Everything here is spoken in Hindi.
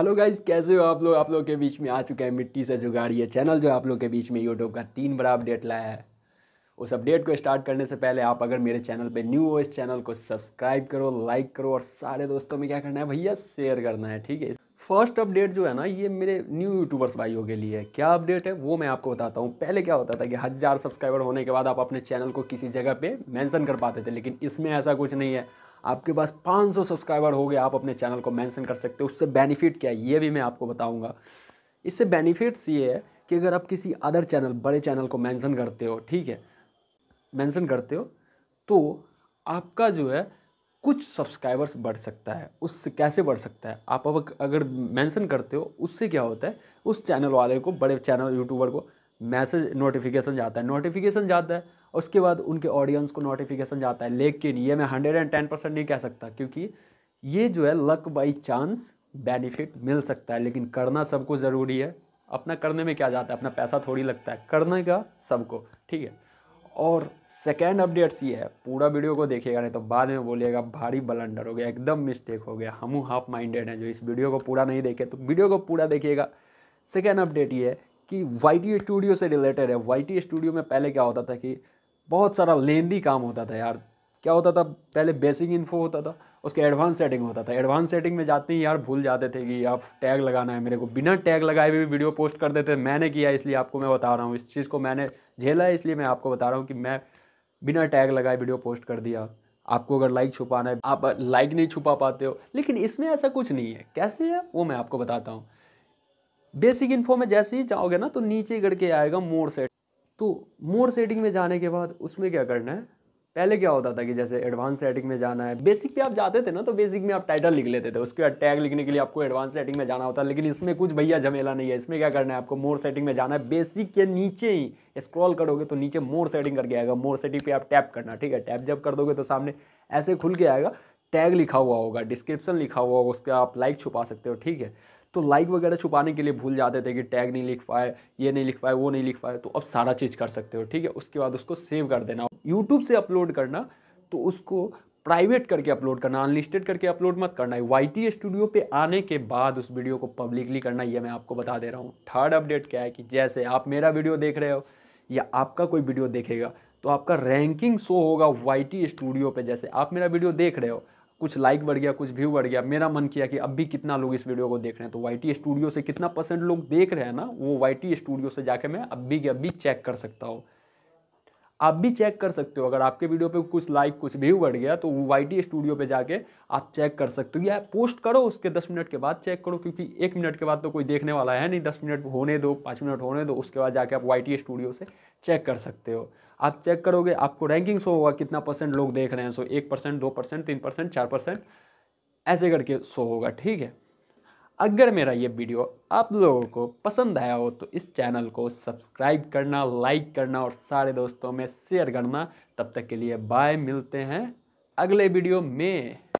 हेलो गाइज कैसे हो आप लोग आप लोग के बीच में आ चुका है मिट्टी से ये चैनल जो आप लोग के बीच में यूट्यूब का तीन बड़ा अपडेट लाया है उस अपडेट को स्टार्ट करने से पहले आप अगर मेरे चैनल पे न्यू हो इस चैनल को सब्सक्राइब करो लाइक करो और सारे दोस्तों में क्या करना है भैया शेयर करना है ठीक है फर्स्ट अपडेट जो है ना ये मेरे न्यू यूट्यूबर्स भाइयों के लिए क्या अपडेट है वो मैं आपको बताता हूँ पहले क्या होता था कि हज़ार सब्सक्राइबर होने के बाद आप अपने चैनल को किसी जगह पे मेंशन कर पाते थे लेकिन इसमें ऐसा कुछ नहीं है आपके पास 500 सब्सक्राइबर हो गए आप अपने चैनल को मेंशन कर सकते हो उससे बेनिफिट क्या है ये भी मैं आपको बताऊंगा इससे बेनिफिट्स ये है कि अगर आप किसी अदर चैनल बड़े चैनल को मेंशन करते हो ठीक है मेंशन करते हो तो आपका जो है कुछ सब्सक्राइबर्स बढ़ सकता है उससे कैसे बढ़ सकता है आप अब अगर मैंसन करते हो उससे क्या होता है उस चैनल वाले को बड़े चैनल यूट्यूबर को मैसेज नोटिफिकेशन जाता है नोटिफिकेशन जाता है उसके बाद उनके ऑडियंस को नोटिफिकेशन जाता है लेकिन ये मैं हंड्रेड एंड टेन परसेंट नहीं कह सकता क्योंकि ये जो है लक बाई चांस बेनिफिट मिल सकता है लेकिन करना सबको ज़रूरी है अपना करने में क्या जाता है अपना पैसा थोड़ी लगता है करने का सबको ठीक है और सेकेंड अपडेट्स ये है पूरा वीडियो को देखिएगा नहीं तो बाद में बोलिएगा भारी बलंडर हो गया एकदम मिस्टेक हो गया हम हाफ माइंडेड हैं जो इस वीडियो को पूरा नहीं देखे तो वीडियो को पूरा देखिएगा सेकेंड अपडेट ये है कि वाई स्टूडियो से रिलेटेड है वाई स्टूडियो में पहले क्या होता था कि बहुत सारा लेंदी काम होता था यार क्या होता था पहले बेसिक इन्फो होता था उसके एडवांस सेटिंग होता था एडवांस सेटिंग में जाते ही यार भूल जाते थे कि आप टैग लगाना है मेरे को बिना टैग लगाए भी वीडियो पोस्ट कर देते मैंने किया इसलिए आपको मैं बता रहा हूँ इस चीज़ को मैंने झेला है इसलिए मैं आपको बता रहा हूँ कि मैं बिना टैग लगाए वीडियो पोस्ट कर दिया आपको अगर लाइक छुपाना है आप लाइक नहीं छुपा पाते हो लेकिन इसमें ऐसा कुछ नहीं है कैसे है वो मैं आपको बताता हूँ बेसिक इन्फो में जैसे ही जाओगे ना तो नीचे गढ़ के आएगा मोर सेट तो मोर सेटिंग में जाने के बाद उसमें क्या करना है पहले क्या होता था कि जैसे एडवांस सेटिंग में जाना है बेसिक पे आप जाते थे ना तो बेसिक में आप टाइटल लिख लेते थे उसके बाद टैग लिखने के लिए आपको एडवांस सेटिंग में जाना होता है लेकिन इसमें कुछ भैया झमेला नहीं है इसमें क्या करना है आपको मोर सेटिंग में जाना है बेसिक के नीचे ही स्क्रॉल करोगे तो नीचे मोर सेटिंग करके आएगा मोर सेटिंग पे आप टैप करना ठीक है टैप जब कर दोगे तो सामने ऐसे खुल के आएगा टैग लिखा हुआ होगा डिस्क्रिप्शन लिखा हुआ होगा उसका आप लाइक छुपा सकते हो ठीक है तो लाइक वगैरह छुपाने के लिए भूल जाते थे कि टैग नहीं लिख पाए ये नहीं लिख पाए वो नहीं लिख पाए तो अब सारा चीज़ कर सकते हो ठीक है उसके बाद उसको सेव कर देना यूट्यूब से अपलोड करना तो उसको प्राइवेट करके अपलोड करना अनलिस्टेड करके अपलोड मत करना है वाई स्टूडियो पे आने के बाद उस वीडियो को पब्लिकली करना ये मैं आपको बता दे रहा हूँ थर्ड अपडेट क्या है कि जैसे आप मेरा वीडियो देख रहे हो या आपका कोई वीडियो देखेगा तो आपका रैंकिंग शो होगा वाई स्टूडियो पे जैसे आप मेरा वीडियो देख रहे हो कुछ लाइक बढ़ गया कुछ व्यू बढ़ गया मेरा मन किया कि अब भी कितना लोग इस वीडियो को देख रहे हैं तो वाई स्टूडियो से कितना परसेंट लोग देख रहे हैं ना वो वाई स्टूडियो से जाके मैं अब भी अभी चेक कर सकता हूँ आप भी चेक कर सकते हो अगर आपके वीडियो पे कुछ लाइक कुछ व्यू बढ़ गया तो वाई स्टूडियो पे जाके आप चेक कर सकते हो या पोस्ट करो उसके दस मिनट के बाद चेक करो क्योंकि एक मिनट के बाद तो कोई देखने वाला है नहीं दस मिनट होने दो पाँच मिनट होने दो उसके बाद जाके आप वाई स्टूडियो से चेक कर सकते हो आप चेक करोगे आपको रैंकिंग शो होगा कितना परसेंट लोग देख रहे हैं सो एक परसेंट दो परसेंट तीन परसेंट चार परसेंट ऐसे करके शो होगा ठीक है अगर मेरा ये वीडियो आप लोगों को पसंद आया हो तो इस चैनल को सब्सक्राइब करना लाइक करना और सारे दोस्तों में शेयर करना तब तक के लिए बाय मिलते हैं अगले वीडियो में